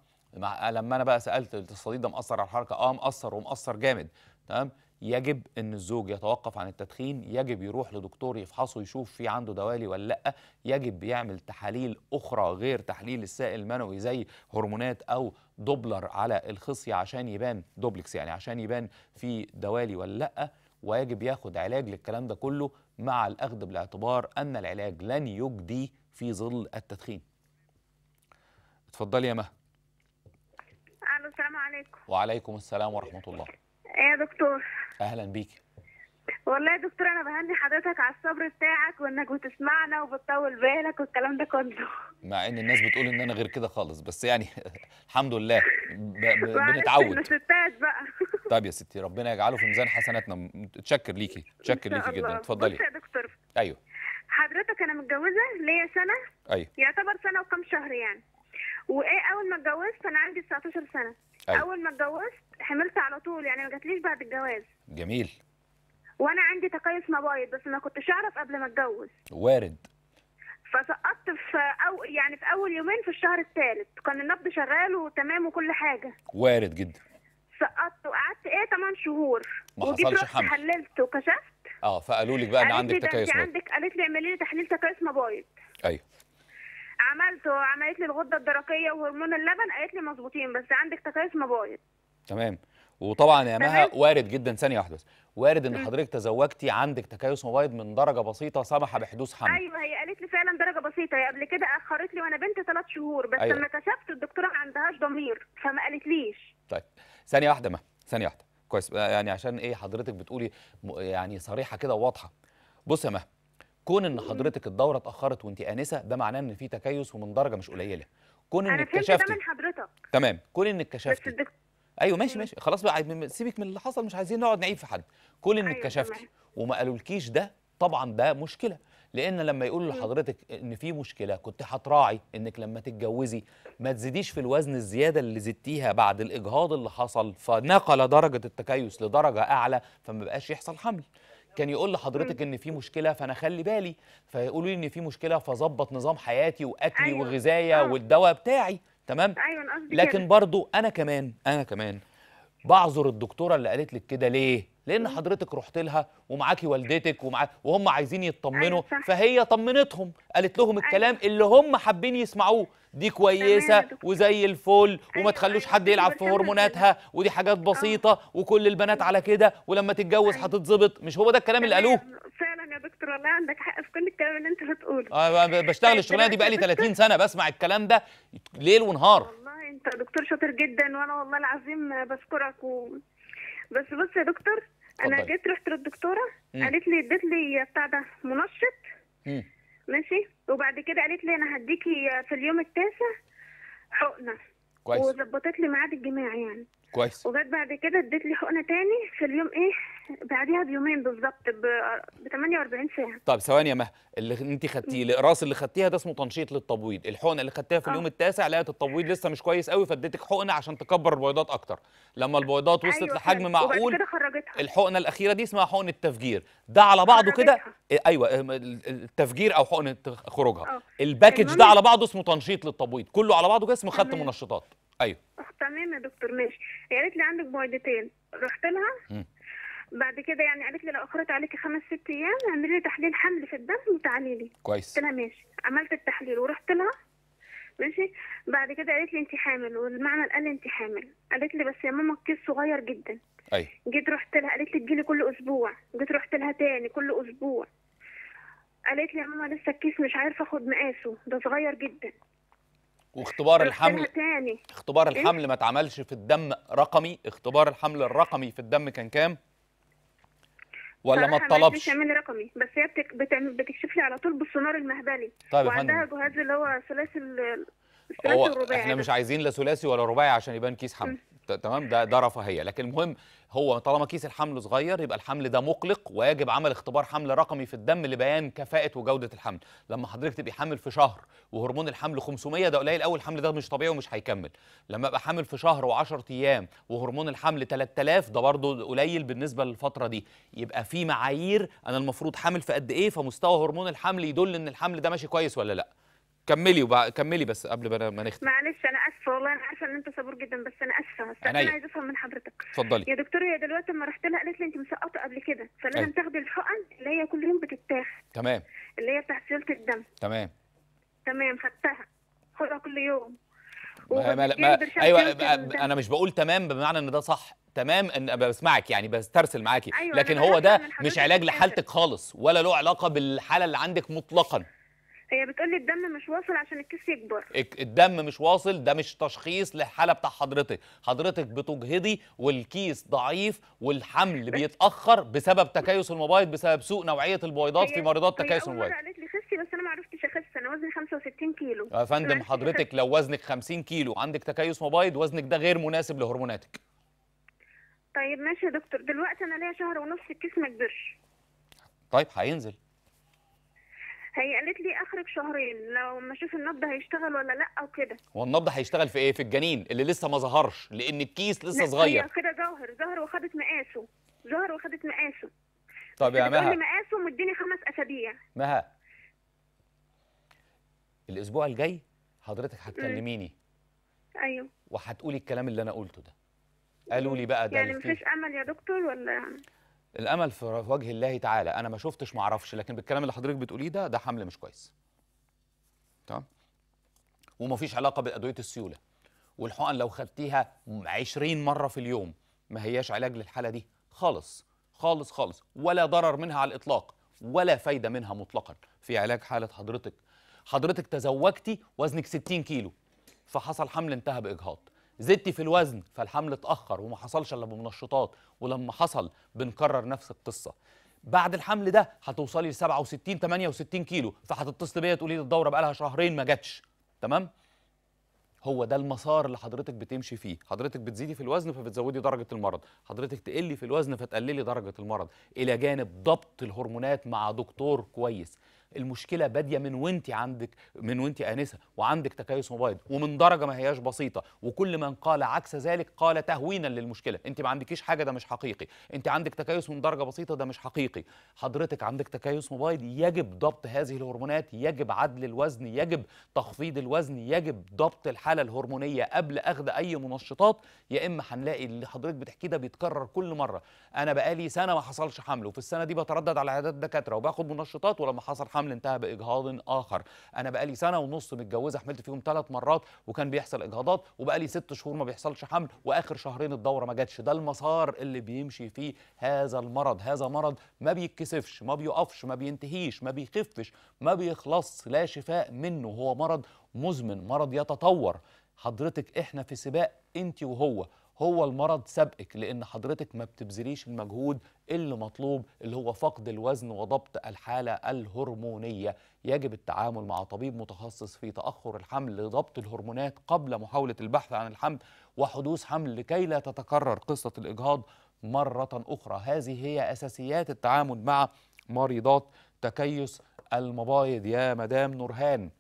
لما انا بقى سالت الصديد ده مأثر على الحركه اه مأثر ومأثر جامد تمام يجب ان الزوج يتوقف عن التدخين يجب يروح لدكتور يفحصه يشوف في عنده دوالي ولا لا يجب يعمل تحاليل اخرى غير تحليل السائل المنوي زي هرمونات او دوبلر على الخصية عشان يبان دوبلكس يعني عشان يبان في دوالي ولا لأ ويجب ياخد علاج للكلام ده كله مع الأخذ بالاعتبار أن العلاج لن يجدي في ظل التدخين اتفضلي يا مها السلام عليكم وعليكم السلام ورحمة الله إيه يا دكتور أهلا بيكي والله يا دكتور انا بهني حضرتك على الصبر بتاعك وانك بتسمعنا وبتطول بالك والكلام ده كله مع ان الناس بتقول ان انا غير كده خالص بس يعني الحمد لله ب... ب... بنتعود ستات بقى طب يا ستي ربنا يجعله في ميزان حسناتنا متشكر ليكي متشكر ليكي جدا اتفضلي يا دكتور ايوه حضرتك انا متجوزه ليا سنه ايوه يعتبر سنه وكم شهر يعني وايه اول ما اتجوزت انا عندي 19 سنه أيوه. اول ما اتجوزت حملت على طول يعني ما جاتليش بعد الجواز جميل وانا عندي تكيف مبايض بس ما كنتش اعرف قبل ما اتجوز وارد فسقطت في أو يعني في اول يومين في الشهر الثالث كان النبض شغال وتمام وكل حاجه وارد جدا سقطت وقعدت ايه 8 شهور ما حصلش حمل حللت وكشفت اه فقالوا لك بقى ان عندك تكيس مبايض عندك قالت لي اعملي لي تحليل تكيس مبايض ايوه عملت وعملت لي الغده الدرقيه وهرمون اللبن قالت لي مظبوطين بس عندك تكيس مبايض تمام وطبعا يا مها وارد جدا ثانيه واحده وارد ان حضرتك تزوجتي عندك تكيس مبيض من درجه بسيطه سمح بحدوث حمل ايوه هي قالت لي فعلا درجه بسيطه هي قبل كده اخرت لي وانا بنت ثلاث شهور بس أيوة. لما كشفت الدكتوره ما عندهاش ضمير فما قالتليش طيب ثانيه واحده مها ثانيه واحده كويس آه، يعني عشان ايه حضرتك بتقولي يعني صريحه كده وواضحه بص يا مها كون ان حضرتك الدوره اتاخرت وانت انسه ده معناه ان في تكيس ومن درجه مش قليله كون انك كشفتي انا فهمت ده من حضرتك تمام كون انك كشفتي ايوه ماشي أيوة. ماشي خلاص بقى سيبك من اللي حصل مش عايزين نقعد نعيب في حد كل انك أيوة كشفتي وما قالولكيش ده طبعا ده مشكله لان لما يقولوا لحضرتك ان في مشكله كنت هتراعي انك لما تتجوزي ما تزيديش في الوزن الزياده اللي زدتيها بعد الاجهاض اللي حصل فنقل درجه التكيس لدرجه اعلى فما بقاش يحصل حمل كان يقول لحضرتك ان في مشكله فانا خلي بالي فيقولوا لي ان في مشكله فظبط نظام حياتي واكلي أيوة. آه. والدواء بتاعي تمام ايوه لكن برضو انا كمان انا كمان بعذر الدكتوره اللي قالت لك كده ليه لان حضرتك رحت لها ومعاكي والدتك ومع وهم عايزين يطمنوا أيوة، فهي طمنتهم قالت لهم أيوة. الكلام اللي هم حابين يسمعوه دي كويسه وزي الفل وما أيوة، تخلوش حد يلعب في هرموناتها ودي حاجات آه. بسيطه وكل البنات على كده ولما تتجوز هتتظبط مش هو ده الكلام اللي قالوه يا دكتور والله عندك حق في كل الكلام اللي انت بتقوله اه بشتغل طيب، الشغلانه دي بقالي 30 سنه بسمع الكلام ده ليل ونهار والله انت دكتور شاطر جدا وانا والله العظيم بشكرك و... بس بص يا دكتور انا فضل. جيت رحت للدكتوره قالت لي اديت لي بتاع ده منشط ماشي وبعد كده قالت لي انا هديكي في اليوم التاسع حقنه كويس وظبطت لي ميعاد الجماع يعني كويس وجت بعد كده اديت لي حقنه تاني في اليوم ايه بعديها بيومين بالظبط ب 48 ساعه طب ثواني يا مها اللي انت خدتيه الاقراص اللي خدتيها ده اسمه تنشيط للتبويض الحقنه اللي خدتيها في اه. اليوم أوه. التاسع لقيت التبويض لسه مش كويس قوي فاديتك حقنه عشان تكبر البويضات اكتر لما البويضات وصلت أيوة لحجم معقول الحقنه الاخيره دي اسمها حقنه التفجير ده على بعضه كده إيه، ايوه إيه، التفجير او حقنه خروجها اه. الباكج ده على بعضه اسمه تنشيط للتبويض كله على بعضه كده اسمه خدت منشطات ايوه تمام يا دكتور ماشي قالت لي عندك معدتين رحت لها م. بعد كده يعني قالت لي لو اخرت عليكي خمس ست ايام اعملي لي تحليل حمل في الدم وتعالي لي كويس قلت لها ماشي عملت التحليل ورحت لها ماشي بعد كده قالت لي انت حامل والمعمل قال لي انت حامل قالت لي بس يا ماما الكيس صغير جدا ايوه جيت رحت لها قالت لي تجيلي كل اسبوع جيت رحت لها تاني كل اسبوع قالت لي يا ماما لسه الكيس مش عارفه اخد مقاسه ده صغير جدا واختبار الحمل تاني. اختبار إيه؟ الحمل ما اتعملش في الدم رقمي اختبار الحمل الرقمي في الدم كان كام ولا ما اتطلبش مش عامل رقمي بس هي بتك... بتكشف لي على طول بالسونار المهبلي طيب وعندها جهاز اللي هو ثلاثي الثلاثي الرباعي احنا مش عايزين لا ثلاثي ولا رباعي عشان يبان كيس حمل تمام ده ده رفاهيه لكن المهم هو طالما كيس الحمل صغير يبقى الحمل ده مقلق ويجب عمل اختبار حمل رقمي في الدم لبيان كفاءه وجوده الحمل لما حضرتك تبقي حامل في شهر وهرمون الحمل 500 ده قليل قوي الحمل ده مش طبيعي ومش هيكمل لما ابقى حامل في شهر و10 ايام وهرمون الحمل 3000 ده برضه قليل بالنسبه للفتره دي يبقى في معايير انا المفروض حامل في قد ايه فمستوى هرمون الحمل يدل ان الحمل ده ماشي كويس ولا لا كملي وبع... كملي بس قبل ما نختم معلش انا اسفه والله انا عارفه ان انت صبور جدا بس انا اسفه بس انا عايز افهم من حضرتك اتفضلي يا دكتور هي دلوقتي لما رحت لها قالت لي انت مسقطه قبل كده فلازم أيوه. تاخدي الحقن اللي هي كل يوم بتتاخد تمام اللي هي بتاعت سيوله الدم تمام تمام خدتها خدها كل يوم ما ما ما ايوه انا مش بقول تمام بمعنى ان ده صح تمام ان بسمعك يعني بسترسل معاكي أيوة لكن هو ده مش علاج لحالتك خالص ولا له علاقه بالحاله اللي عندك مطلقا هي بتقول لي الدم مش واصل عشان الكيس يكبر الدم مش واصل ده مش تشخيص للحاله بتاع حضرتك حضرتك بتجهضي والكيس ضعيف والحمل بيتاخر بسبب تكيس المبايض بسبب سوء نوعيه البويضات في مريضات تكيس المبايض قالت لي خسي بس انا ما عرفتش اخس انا وزني 65 كيلو يا فندم حضرتك لو وزنك 50 كيلو عندك تكيس مبايض وزنك ده غير مناسب لهرموناتك طيب ماشي يا دكتور دلوقتي انا ليا شهر ونص الكيس ما كبرش طيب هينزل هي قالت لي اخرج شهرين لو ما اشوف النبض هيشتغل ولا لا وكده هو النبض هيشتغل في ايه في الجنين اللي لسه ما ظهرش لان الكيس لسه صغير كده ظاهر ظهر وخدت مقاسه ظهر وخدت مقاسه طب يا مها مقاسه مديني خمس اسابيع مها الاسبوع الجاي حضرتك هتكلميني ايوه وهتقولي الكلام اللي انا قلته ده قالوا لي بقى ده يعني مفيش امل يا دكتور ولا الامل في وجه الله تعالى انا ما شفتش ما اعرفش لكن بالكلام اللي حضرتك بتقوليه ده ده حمل مش كويس تمام وما فيش علاقه بادويه السيوله والحقن لو خدتيها 20 مره في اليوم ما هياش علاج للحاله دي خالص خالص خالص ولا ضرر منها على الاطلاق ولا فايده منها مطلقا في علاج حاله حضرتك حضرتك تزوجتي وزنك 60 كيلو فحصل حمل انتهى باجهاض زدتي في الوزن فالحمل اتاخر وما حصلش الا بمنشطات ولما حصل بنكرر نفس القصه بعد الحمل ده هتوصلي ل 67 68 كيلو فهتتصل بيا تقولي لي الدوره بقى لها شهرين ما جاتش تمام هو ده المسار اللي حضرتك بتمشي فيه حضرتك بتزيدي في الوزن فبتزودي درجه المرض حضرتك تقلي في الوزن فتقللي درجه المرض الى جانب ضبط الهرمونات مع دكتور كويس المشكله باديه من وانت عندك من وانت انسه وعندك تكيس مبيض ومن درجه ما هياش بسيطه وكل من قال عكس ذلك قال تهوينا للمشكله انت ما عندكيش حاجه ده مش حقيقي انت عندك تكيس من درجه بسيطه ده مش حقيقي حضرتك عندك تكيس مبيض يجب ضبط هذه الهرمونات يجب عدل الوزن يجب تخفيض الوزن يجب ضبط الحاله الهرمونيه قبل اخذ اي منشطات يا اما هنلاقي اللي حضرتك بتحكيه ده بيتكرر كل مره انا بقالي سنه ما حصلش حمل وفي السنه دي بتردد على عيادات دكاتره وباخد منشطات ولما حصل حمل الحمل انتهى باجهاض اخر انا بقالي سنه ونص متجوزه حملت فيهم ثلاث مرات وكان بيحصل اجهاضات وبقالي ست شهور ما بيحصلش حمل واخر شهرين الدوره ما جاتش ده المسار اللي بيمشي فيه هذا المرض هذا مرض ما بيتكسفش ما بيقفش ما بينتهيش ما بيخفش ما بيخلص لا شفاء منه هو مرض مزمن مرض يتطور حضرتك احنا في سباق انت وهو هو المرض سابقك لان حضرتك ما بتبذليش المجهود اللي مطلوب اللي هو فقد الوزن وضبط الحاله الهرمونيه يجب التعامل مع طبيب متخصص في تاخر الحمل لضبط الهرمونات قبل محاوله البحث عن الحمل وحدوث حمل لكي لا تتكرر قصه الاجهاض مره اخرى هذه هي اساسيات التعامل مع مريضات تكيس المبايض يا مدام نورهان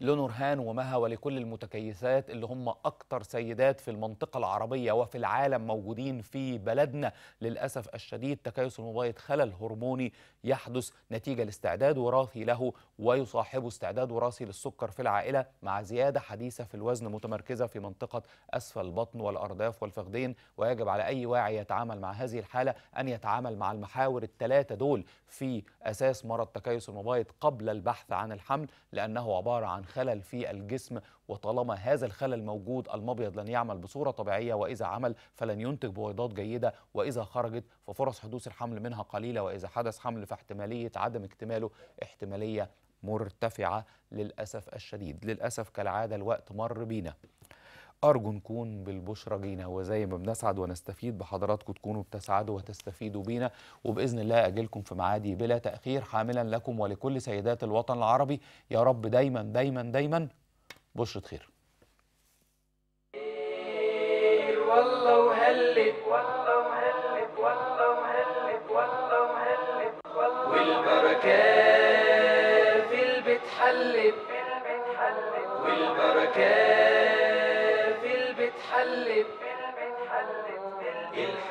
لنورهان ومها ولكل المتكيسات اللي هم أكتر سيدات في المنطقة العربية وفي العالم موجودين في بلدنا للأسف الشديد تكيس المبيض خلل هرموني يحدث نتيجة لاستعداد وراثي له ويصاحبه استعداد وراثي للسكر في العائلة مع زيادة حديثة في الوزن متمركزة في منطقة أسفل البطن والأرداف والفخذين ويجب على أي واعي يتعامل مع هذه الحالة أن يتعامل مع المحاور الثلاثة دول في أساس مرض تكيس المبيض قبل البحث عن الحمل لأنه عبارة عن خلل في الجسم وطالما هذا الخلل موجود المبيض لن يعمل بصورة طبيعية وإذا عمل فلن ينتج بويضات جيدة وإذا خرجت ففرص حدوث الحمل منها قليلة وإذا حدث حمل فاحتمالية عدم اكتماله احتمالية مرتفعة للأسف الشديد للأسف كالعادة الوقت مر بينا أرجو نكون بالبشرى جينا وزي ما بنسعد ونستفيد بحضراتكم تكونوا بتسعدوا وتستفيدوا بينا وبإذن الله أجلكم في معادي بلا تأخير حاملا لكم ولكل سيدات الوطن العربي يا رب دايما دايما دايما بشرة خير والله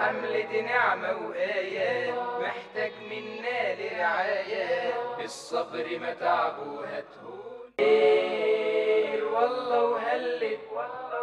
حملة نعمة وآيات محتاج منا لرعاية الصبر ما تعبه هتهون والله وهلت والله